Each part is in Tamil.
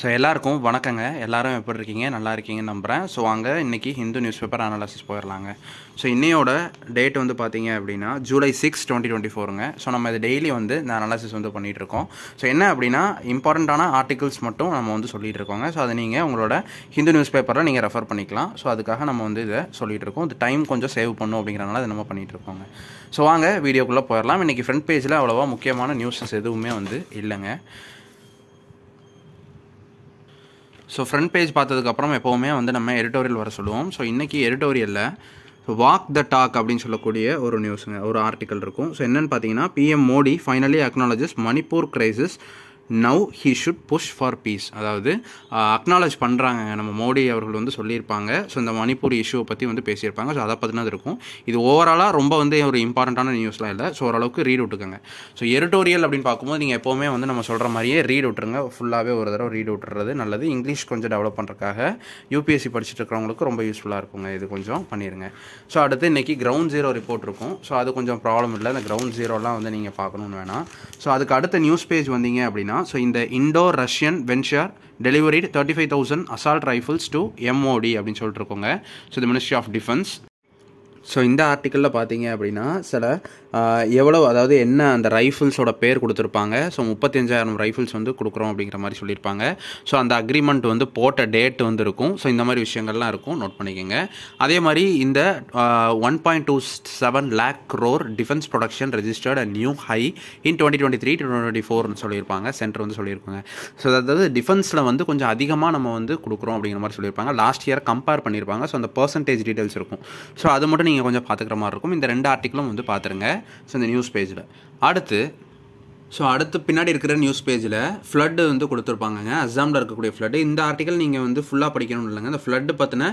ஸோ எல்லாருக்கும் வணக்கங்க எல்லாரும் எப்படி இருக்கீங்க நல்லா இருக்கீங்கன்னு நம்புகிறேன் ஸோ அங்கே இன்றைக்கி ஹிந்து நியூஸ் பேப்பர் அனாலிசிஸ் போயிடலாங்க ஸோ இன்னையோட டேட் வந்து பார்த்தீங்க அப்படின்னா ஜூலை சிக்ஸ் டுவெண்ட்டி டுவெண்ட்டி ஃபோருங்க ஸோ நம்ம இது டெய்லி வந்து இந்த அனாலிசிஸ் வந்து இருக்கோம் ஸோ என்ன அப்படின்னா இம்பார்ட்டண்ட்டான ஆர்டிகல்ஸ் மட்டும் நம்ம வந்து சொல்லிகிட்டு இருக்கோங்க ஸோ அதை நீங்கள் உங்களோட ஹிந்து நியூஸ் பேப்பரில் நீங்கள் ரெஃபர் பண்ணிக்கலாம் ஸோ அதுக்காக நம்ம வந்து இதை சொல்லிகிட்டு இருக்கோம் இந்த டைம் கொஞ்சம் சேவ் பண்ணும் அப்படிங்கிறனால அதை நம்ம பண்ணிகிட்டு இருக்கோங்க ஸோ வாங்க வீடியோக்குள்ளே போயிடலாம் இன்றைக்கி ஃப்ரண்ட் பேஜில் அவ்வளோவா முக்கியமான நியூஸஸ் எதுவுமே வந்து இல்லைங்க ஸோ ஃப்ரண்ட் பேஜ் பார்த்ததுக்கப்புறம் எப்போவுமே வந்து நம்ம எடிட்டோரியல் வர சொல்லுவோம் ஸோ இன்றைக்கி எடிட்டோரியலில் வாக் த டாக் அப்படின்னு சொல்லக்கூடிய ஒரு நியூஸுங்க ஒரு ஆர்டிக்கல் இருக்கும் ஸோ என்னென்னு பார்த்தீங்கன்னா PM Modi finally acknowledges Manipur crisis now he should push for peace அதாவது அக்னாலேஜ் பண்ணுறாங்க நம்ம மோடி அவர்கள் வந்து சொல்லியிருப்பாங்க ஸோ இந்த மணிப்பூர் இஷ்யூவை பற்றி வந்து பேசியிருப்பாங்க ஸோ அதை பற்றினது இருக்கும் இது ஓவராலாக ரொம்ப வந்து ஒரு இம்பார்ட்டண்ட்டான நியூஸ்லாம் இல்லை ஸோ ஓரளவுக்கு ரீட் விட்டுக்கங்க ஸோ எரிட்டோரியல் அப்படின்னு பார்க்கும்போது நீங்கள் எப்போவுமே வந்து நம்ம சொல்கிற மாதிரியே ரீட் விட்டுருங்க ஃபுல்லாகவே ஒரு தடவை ரீட் விட்டுறது நல்லது இங்கிலீஷ் கொஞ்சம் டெவலப் பண்ணுறதுக்காக யூபிஎஸ்சி படிச்சுட்டு இருக்கிறவங்களுக்கு ரொம்ப யூஸ்ஃபுல்லாக இருக்குங்க இது கொஞ்சம் பண்ணிடுங்க ஸோ அடுத்து இன்றைக்கி கிரவுண்ட் ஜீரோ ரிப்போர்ட் இருக்கும் ஸோ அது கொஞ்சம் ப்ராப்ளம் இல்லை அந்த கிரவுண்ட் ஜீரோலாம் வந்து நீங்கள் பார்க்கணுன்னு வேணாம் ஸோ அதுக்கு அடுத்த நியூஸ் பேஜ் வந்தீங்க அப்படின்னா அப்படின்னா ஸோ இந்த Indo Russian venture delivered thirty five thousand assault rifles to MOD அப்படின்னு சொல்லிட்டு இருக்கோங்க so the ministry of defence so இந்த ஆர்டிக்கலில் பார்த்தீங்க அப்படின்னா சில எவ்வளோ அதாவது என்ன அந்த ரைஃபிள்ஸோட பேர் கொடுத்துருப்பாங்க ஸோ முப்பத்தஞ்சாயிரம் ரைஃபிள்ஸ் வந்து கொடுக்குறோம் அப்படிங்கிற மாதிரி சொல்லியிருப்பாங்க ஸோ அந்த அக்ரிமெண்ட் வந்து போட்ட டேட் வந்து இருக்கும் ஸோ இந்த மாதிரி விஷயங்கள்லாம் இருக்கும் நோட் பண்ணிக்கோங்க அதே மாதிரி இந்த one point two seven lakh crore defence production registered and new high in twenty twenty three twenty ஃபோர்னு சொல்லியிருப்பாங்க சென்டர் வந்து சொல்லியிருப்பாங்க ஸோ அதாவது டிஃபென்ஸில் வந்து கொஞ்சம் அதிகமாக நம்ம வந்து கொடுக்குறோம் அப்படிங்கிற மாதிரி சொல்லியிருப்பாங்க லாஸ்ட் இயர் கம்பேர் பண்ணியிருப்பாங்க ஸோ அந்த பர்சன்டேஜ் டீட்டெயில்ஸ் இருக்கும் ஸோ அது மட்டும் நீங்கள் நீங்கள் கொஞ்சம் பார்த்துக்கிற மாதிரி இருக்கும் இந்த ரெண்டு ஆர்டிக்கிளும் வந்து பார்த்துருங்க ஸோ இந்த நியூஸ் பேஜில் அடுத்து ஸோ அடுத்து பின்னாடி இருக்கிற நியூஸ் பேஜில் ஃப்ளட்டு வந்து கொடுத்துருப்பாங்க அஸ்ஸாமில் இருக்கக்கூடிய ஃப்ளட்டு இந்த ஆர்டிக்கல் நீங்கள் வந்து ஃபுல்லாக படிக்கணும் இல்லைங்க அந்த ஃப்ளட்டு பார்த்தினா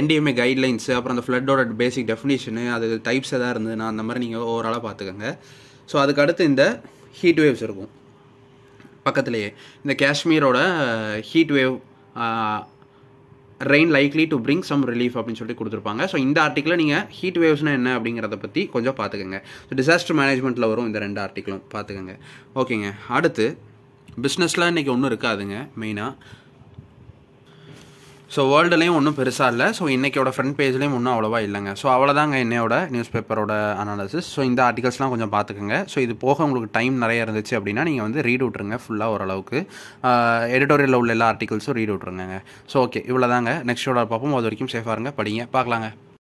என்டிஎம்ஏ கைட்லைன்ஸு அப்புறம் அந்த ஃப்ளட்டோட பேசிக் டெஃபினேஷனு அது டைப்ஸ் எதாவது இருந்ததுன்னா அந்த மாதிரி நீங்கள் ஓவராலாக பார்த்துக்கோங்க ஸோ அதுக்கு அடுத்து இந்த ஹீட் வேவ்ஸ் இருக்கும் பக்கத்துலேயே இந்த காஷ்மீரோட heat wave rain likely to bring some relief அப்படின்னு சொல்லி கொடுத்துருப்பாங்க ஸோ இந்த ஆர்டிக்கில் நீங்கள் ஹீட் வேவ்ஸ்னால் என்ன அப்படிங்கிறத பற்றி கொஞ்சம் பார்த்துக்கோங்க ஸோ டிசாஸ்டர் மேனேஜ்மெண்ட்டில் வரும் இந்த ரெண்டு ஆர்டிக்கிளும் பார்த்துக்கோங்க ஓகேங்க அடுத்து பிஸ்னஸ்லாம் இன்றைக்கி ஒன்றும் இருக்காதுங்க மெயினாக ஸோ வேர்ல்டுலேயும் ஒன்றும் பெருசாக இல்லை ஸோ இன்றைக்கோட ஃப்ரண்ட் பேஜ்லேயும் ஒன்றும் அவ்வளோவா இல்லைங்க ஸோ அவ்வளோதாங்க என்னையோட நியூஸ் பேப்பரோட அனாலிசிஸ் ஸோ இந்த ஆர்டிகல்ஸ்லாம் கொஞ்சம் பார்த்துக்கோங்க ஸோ இது போக உங்களுக்கு டைம் நிறைய இருந்துச்சு அப்படின்னா நீங்கள் வந்து ரீட் விட்ருங்க ஃபுல்லாக ஓரளவுக்கு எடிட்டோரியலில் உள்ள எல்லா ஆர்டிகல்ஸும் ரீட் விட்ருங்க ஸோ ஓகே இவ்வளோதாங்க நெக்ஸ்ட் ஷோட பார்ப்போம் அது வரைக்கும் சேஃபாக இருங்க படிங்க பார்க்கலாங்க